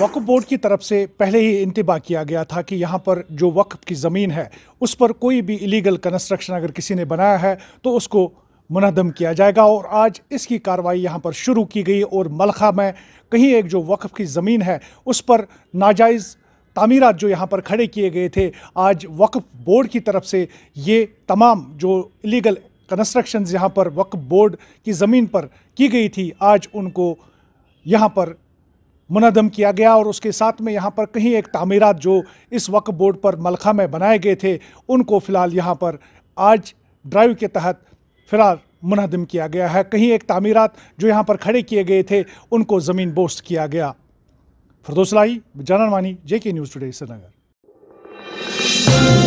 वक्फ board की तरफ से पहले ही इंतबा किया गया था कि यहाँ पर जो वक्फ की ज़मीन है उस पर कोई भी इलीगल कंस्ट्रक्शन अगर किसी ने बनाया है तो उसको मुनदम किया जाएगा और आज इसकी कार्रवाई यहाँ पर शुरू की गई और मलखा में कहीं एक जो वक्फ की ज़मीन है उस पर नाजायज़ तामीरत जो यहाँ पर खड़े किए गए थे आज वक्फ बोर्ड की तरफ से ये तमाम जो इलीगल कंस्ट्रक्शन यहाँ पर वक्फ बोर्ड की ज़मीन पर की गई थी आज उनको यहाँ पर मुनदम किया गया और उसके साथ में यहाँ पर कहीं एक तामीरत जो इस वक्फ बोर्ड पर मलखा में बनाए गए थे उनको फ़िलहाल यहाँ पर आज ड्राइव के तहत फ़िलहाल मुनदम किया गया है कहीं एक तामीरत जो यहाँ पर खड़े किए गए थे उनको ज़मीन बोस्त किया गया फरदोसलाई जानन जे के न्यूज़ टुडे श्रीनगर